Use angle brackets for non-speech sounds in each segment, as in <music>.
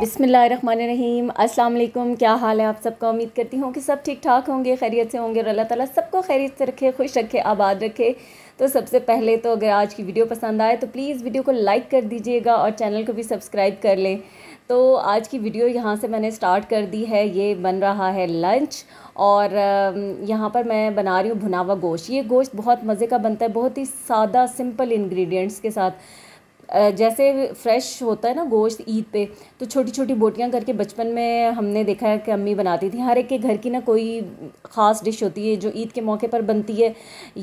बिसमीम अस्सलाम क्या हाल है आप सबका उम्मीद करती हूँ कि सब ठीक ठाक होंगे खैरियत से होंगे अल्लाह ताला सबको खैरियत से रखे खुश रखे आबाद रखे तो सबसे पहले तो अगर आज की वीडियो पसंद आए तो प्लीज़ वीडियो को लाइक कर दीजिएगा और चैनल को भी सब्सक्राइब कर लें तो आज की वीडियो यहाँ से मैंने स्टार्ट कर दी है ये बन रहा है लंच और यहाँ पर मैं बना रही हूँ भुनावा गोश्त ये गोश्त बहुत मज़े का बनता है बहुत ही सादा सिंपल इंग्रेडिएंट्स के साथ जैसे फ्रेश होता है ना गोश्त ईद पे तो छोटी छोटी बोटियाँ करके बचपन में हमने देखा है कि अम्मी बनाती थी हर एक के घर की ना कोई ख़ास डिश होती है जो ईद के मौके पर बनती है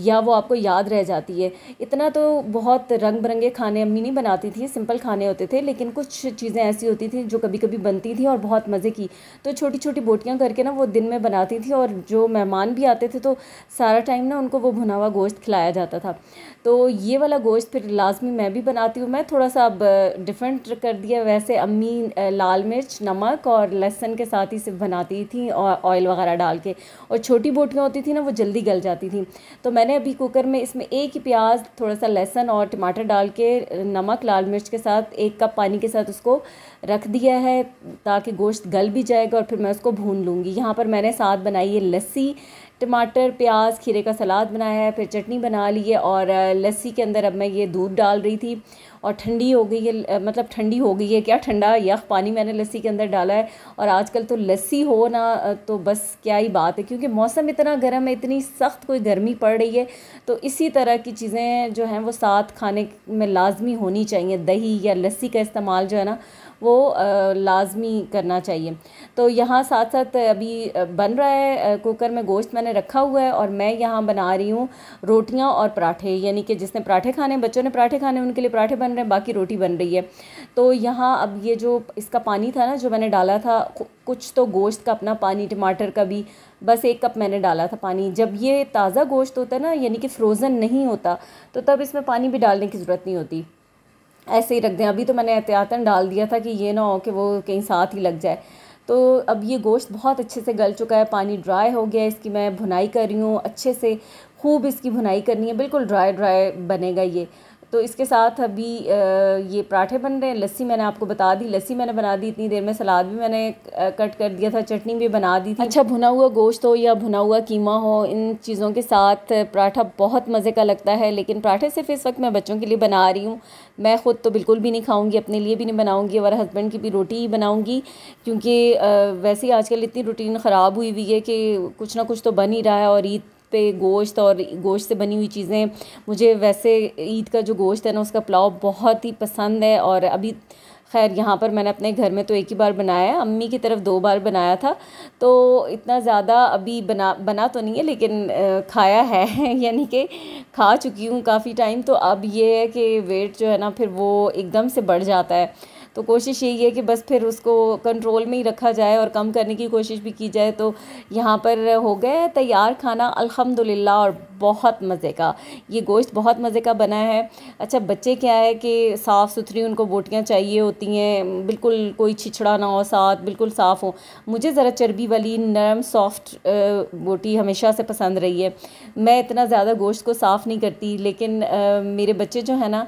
या वो आपको याद रह जाती है इतना तो बहुत रंग बिरंगे खाने अम्मी नहीं बनाती थी सिंपल खाने होते थे लेकिन कुछ चीज़ें ऐसी होती थी जो कभी कभी बनती थी और बहुत मज़े की तो छोटी छोटी बोटियाँ करके ना वो दिन में बनाती थी और जो मेहमान भी आते थे तो सारा टाइम ना उनको वो भुना हुआ गोश्त खिलाया जाता था तो ये वाला गोश्त फिर लाजमी मैं भी बनाती हूँ मैं थोड़ा सा अब डिफरेंट कर दिया वैसे अम्मी लाल मिर्च नमक और लहसन के साथ ही सिर्फ बनाती थी और ऑयल वगैरह डाल के और छोटी बोटियाँ होती थी ना वो जल्दी गल जाती थी तो मैंने अभी कुकर में इसमें एक ही प्याज थोड़ा सा लहसन और टमाटर डाल के नमक लाल मिर्च के साथ एक कप पानी के साथ उसको रख दिया है ताकि गोश्त गल भी जाएगा और फिर मैं उसको भून लूँगी यहाँ पर मैंने साथ बनाई है लस्सी टमाटर प्याज खीरे का सलाद बनाया है फिर चटनी बना ली है और लस्सी के अंदर अब मैं ये दूध डाल रही थी और ठंडी हो गई है मतलब ठंडी हो गई है क्या ठंडा यख पानी मैंने लस्सी के अंदर डाला है और आजकल तो लस्सी हो ना तो बस क्या ही बात है क्योंकि मौसम इतना गर्म है इतनी सख्त कोई गर्मी पड़ रही है तो इसी तरह की चीज़ें जो हैं वो साथ खाने में लाजमी होनी चाहिए दही या लस्सी का इस्तेमाल जो है ना वो लाजमी करना चाहिए तो यहाँ साथ साथ अभी बन रहा है कुकर में गोश्त मैंने रखा हुआ है और मैं यहाँ बना रही हूँ रोटियाँ और पराठे यानी कि जिसने पराठे खाने बच्चों ने पराठे खाने उनके लिए पराठे बन रहे हैं बाकी रोटी बन रही है तो यहाँ अब ये जो इसका पानी था ना जो मैंने डाला था कुछ तो गोश्त का अपना पानी टमाटर का भी बस एक कप मैंने डाला था पानी जब ये ताज़ा गोश्त होता है ना यानी कि फ्रोज़न नहीं होता तो तब इसमें पानी भी डालने की ज़रूरत नहीं होती ऐसे ही रख दें अभी तो मैंने एहतियातन डाल दिया था कि ये ना हो कि वो कहीं साथ ही लग जाए तो अब ये गोश्त बहुत अच्छे से गल चुका है पानी ड्राई हो गया इसकी मैं भुनाई कर रही हूँ अच्छे से खूब इसकी भुनाई करनी है बिल्कुल ड्राई ड्राई बनेगा ये तो इसके साथ अभी ये पराठे बन रहे हैं लस्सी मैंने आपको बता दी लस्सी मैंने बना दी इतनी देर में सलाद भी मैंने कट कर दिया था चटनी भी बना दी थी अच्छा भुना हुआ गोश्त हो या भुना हुआ कीमा हो इन चीज़ों के साथ पराठा बहुत मज़े का लगता है लेकिन पराठे सिर्फ इस वक्त मैं बच्चों के लिए बना रही हूँ मैं ख़ुद तो बिल्कुल भी नहीं खाऊँगी अपने लिए भी नहीं बनाऊँगी और हस्बैंड की भी रोटी ही बनाऊँगी क्योंकि वैसे ही आजकल इतनी रूटीन ख़राब हुई हुई है कि कुछ ना कुछ तो बन ही रहा है और ईद पे गोश्त और गोश्त से बनी हुई चीज़ें मुझे वैसे ईद का जो गोश्त है ना उसका पुलाव बहुत ही पसंद है और अभी खैर यहाँ पर मैंने अपने घर में तो एक ही बार बनाया अम्मी की तरफ दो बार बनाया था तो इतना ज़्यादा अभी बना बना तो नहीं है लेकिन खाया है <laughs> यानी कि खा चुकी हूँ काफ़ी टाइम तो अब ये है कि वेट जो है ना फिर वो एकदम से बढ़ जाता है तो कोशिश यही है कि बस फिर उसको कंट्रोल में ही रखा जाए और कम करने की कोशिश भी की जाए तो यहाँ पर हो गए तैयार खाना अल्हम्दुलिल्लाह और बहुत मज़े का ये गोश्त बहुत मज़े का बना है अच्छा बच्चे क्या है कि साफ़ सुथरी उनको बोटियाँ चाहिए होती हैं बिल्कुल कोई छिछड़ा ना हो साथ बिल्कुल साफ़ हो मुझे ज़रा चर्बी वाली नरम सॉफ्ट बोटी हमेशा से पसंद रही है मैं इतना ज़्यादा गोश्त को साफ़ नहीं करती लेकिन आ, मेरे बच्चे जो है ना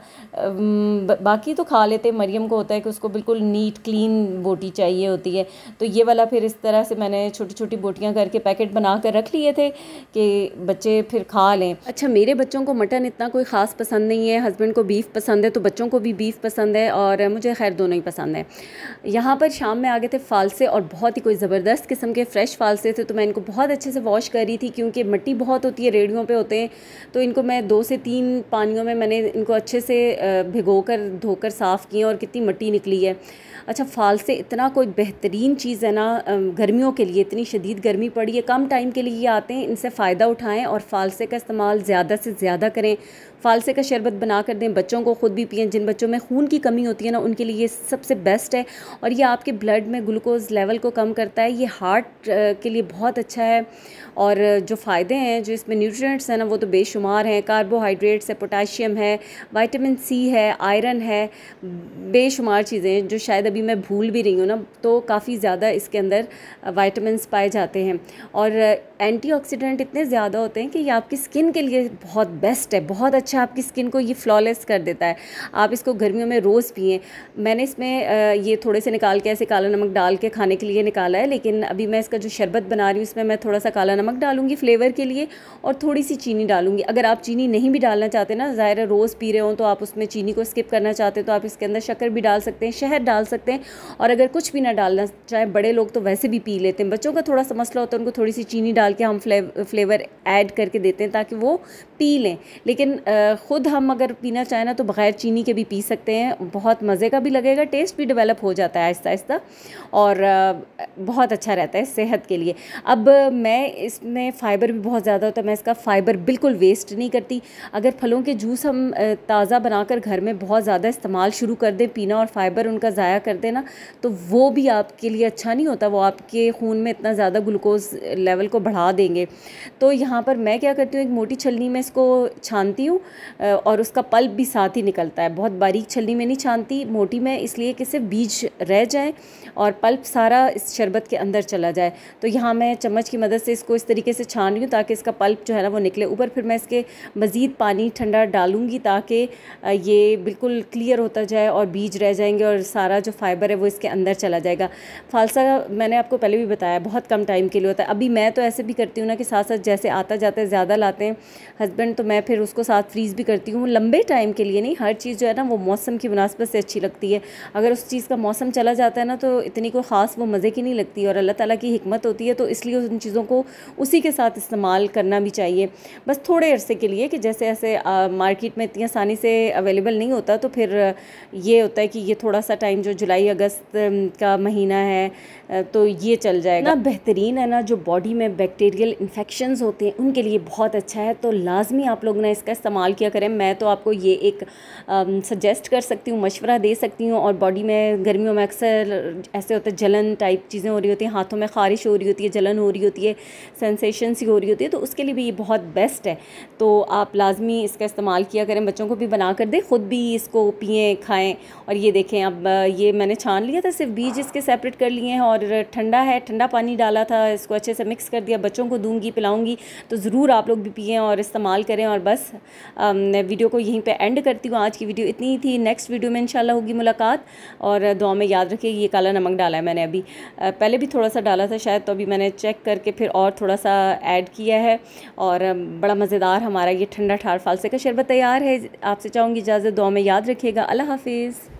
बाकी तो खा लेते मरियम को होता है कि उसको बिल्कुल नीट क्लीन बोटी चाहिए होती है तो ये वाला फिर इस तरह से मैंने छोटी छोटी बोटियाँ करके पैकेट बना कर रख लिए थे कि बच्चे फिर खा लें अच्छा मेरे बच्चों को मटन इतना कोई ख़ास पसंद नहीं है हस्बैंड को बीफ़ पसंद है तो बच्चों को भी बीफ़ पसंद है और मुझे खैर दोनों ही पसंद है यहाँ पर शाम में आ गए थे फालसे और बहुत ही कोई ज़बरदस्त किस्म के फ़्रेश फालसे थे तो मैं इनको बहुत अच्छे से वॉश कर रही थी क्योंकि मट्टी बहुत होती है रेड़ियों पर होते हैं तो इनको मैं दो से तीन पानियों में मैंने इनको अच्छे से भिगो कर धोकर साफ़ किए और कितनी मट्टी निकली निकली है अच्छा फाल से इतना कोई बेहतरीन चीज़ है ना गर्मियों के लिए इतनी शदीद गर्मी पड़ी है कम टाइम के लिए आते हैं इनसे फ़ायदा उठाएं और फालसे का इस्तेमाल ज़्यादा से ज़्यादा करें फालसे का शरबत बना कर दें बच्चों को ख़ुद भी पिएं जिन बच्चों में खून की कमी होती है ना उनके लिए ये सबसे बेस्ट है और ये आपके ब्लड में ग्लूकोज लेवल को कम करता है ये हार्ट के लिए बहुत अच्छा है और जो फ़ायदे हैं जो इसमें न्यूट्रिएंट्स हैं ना वो तो बेशुमार हैं कार्बोहाइड्रेट्स है पोटाशियम है वाइटामिन सी है आयरन है बेशुमार चीज़ें जो शायद अभी मैं भूल भी रही हूँ ना तो काफ़ी ज़्यादा इसके अंदर वाइटामस पाए जाते हैं और एंटीऑक्सीडेंट इतने ज़्यादा होते हैं कि ये आपकी स्किन के लिए बहुत बेस्ट है बहुत अच्छा अच्छा आपकी स्किन को ये फ्लॉलेस कर देता है आप इसको गर्मियों में रोज़ पिए मैंने इसमें ये थोड़े से निकाल के ऐसे काला नमक डाल के खाने के लिए निकाला है लेकिन अभी मैं इसका जो शरबत बना रही हूँ इसमें मैं थोड़ा सा काला नमक डालूंगी फ्लेवर के लिए और थोड़ी सी चीनी डालूंगी अगर आप चीनी नहीं भी डालना चाहते ना ज़ाहिर रोज़ पी रहे हो तो आप उसमें चीनी को स्किप करना चाहते हो तो आप इसके अंदर शक्कर भी डाल सकते हैं शहद डाल सकते हैं और अगर कुछ भी ना डालना चाहे बड़े लोग तो वैसे भी पी लेते हैं बच्चों का थोड़ा सा मसला होता है उनको थोड़ी सी चीनी डाल के हम फ्लेवर ऐड करके देते हैं ताकि वो पी लें लेकिन आ, ख़ुद हम अगर पीना चाहें ना तो बग़ैर चीनी के भी पी सकते हैं बहुत मज़े का भी लगेगा टेस्ट भी डेवलप हो जाता है आहिस्ता आहिस्ता और बहुत अच्छा रहता है सेहत के लिए अब मैं इसमें फ़ाइबर भी बहुत ज़्यादा होता है मैं इसका फ़ाइबर बिल्कुल वेस्ट नहीं करती अगर फलों के जूस हम ताज़ा बनाकर घर में बहुत ज़्यादा इस्तेमाल शुरू कर दें पीना और फ़ाइबर उनका ज़ाया कर देना तो वो भी आपके लिए अच्छा नहीं होता वो आपके खून में इतना ज़्यादा ग्लूकोज लेवल को बढ़ा देंगे तो यहाँ पर मैं क्या करती हूँ एक मोटी छलनी में इसको छानती हूँ और उसका पल्प भी साथ ही निकलता है बहुत बारीक छलनी में नहीं छानती मोटी में इसलिए कि सिर्फ बीज रह जाए और पल्प सारा इस शरबत के अंदर चला जाए तो यहाँ मैं चम्मच की मदद से इसको इस तरीके से छान रही हूँ ताकि इसका पल्प जो है ना वो निकले ऊपर फिर मैं इसके मज़ीद पानी ठंडा डालूँगी ताकि ये बिल्कुल क्लियर होता जाए और बीज रह जाएंगे और सारा जो फाइबर है वो इसके अंदर चला जाएगा फालसा मैंने आपको पहले भी बताया बहुत कम टाइम के लिए होता है अभी मैं तो ऐसे भी करती हूँ ना कि साथ साथ जैसे आता जाता है ज़्यादा लाते हैं हस्बैंड तो मैं फिर उसको साथ फ्रीज़ भी करती हूँ लंबे टाइम के लिए नहीं हर चीज़ जो है ना वो मौसम की मुनासबत से अच्छी लगती है अगर उस चीज़ का मौसम चला जाता है ना तो इतनी कोई ख़ास वो मज़े की नहीं लगती और अल्लाह ताला की हमत होती है तो इसलिए उन चीज़ों को उसी के साथ इस्तेमाल करना भी चाहिए बस थोड़े अरसे के लिए कि जैसे ऐसे मार्केट में इतनी आसानी से अवेलेबल नहीं होता तो फिर ये होता है कि ये थोड़ा सा टाइम जो जुलाई अगस्त का महीना है तो ये चल जाएगा ना बेहतरीन है ना जो बॉडी में बैक्टीरियल इन्फेक्शन होते हैं उनके लिए बहुत अच्छा है तो लाजमी आप लोग ना इसका इस्तेमाल इस्तेमाल किया करें मैं तो आपको ये एक सजेस्ट कर सकती हूँ मशवरा दे सकती हूँ और बॉडी में गर्मियों में अक्सर ऐसे होता है जलन टाइप चीज़ें हो रही होती हैं हाथों में ख़ारिश हो रही होती है जलन हो रही होती है सेंसेशन सी हो रही होती है तो उसके लिए भी ये बहुत बेस्ट है तो आप लाजमी इसका इस्तेमाल किया करें बच्चों को भी बना कर दें ख़ुद भी इसको पिएँ खाएँ और ये देखें अब ये मैंने छान लिया था सिर्फ बीज इसके सेपरेट कर लिए हैं और ठंडा है ठंडा पानी डाला था इसको अच्छे से मिक्स कर दिया बच्चों को दूंगी पिलाऊंगी तो ज़रूर आप लोग भी पिए और इस्तेमाल करें और बस वीडियो को यहीं पर एंड करती हूँ आज की वीडियो इतनी ही थी नेक्स्ट वीडियो में इंशाल्लाह होगी मुलाकात और दुआ में याद रखिए ये काला नमक डाला है मैंने अभी पहले भी थोड़ा सा डाला था शायद तो अभी मैंने चेक करके फिर और थोड़ा सा ऐड किया है और बड़ा मज़ेदार हमारा ये ठंडा ठार फालसे का शरबत तैयार है आपसे चाहूँगी इजाज़त दुआ में याद रखिएगा अल्लाह हाफिज़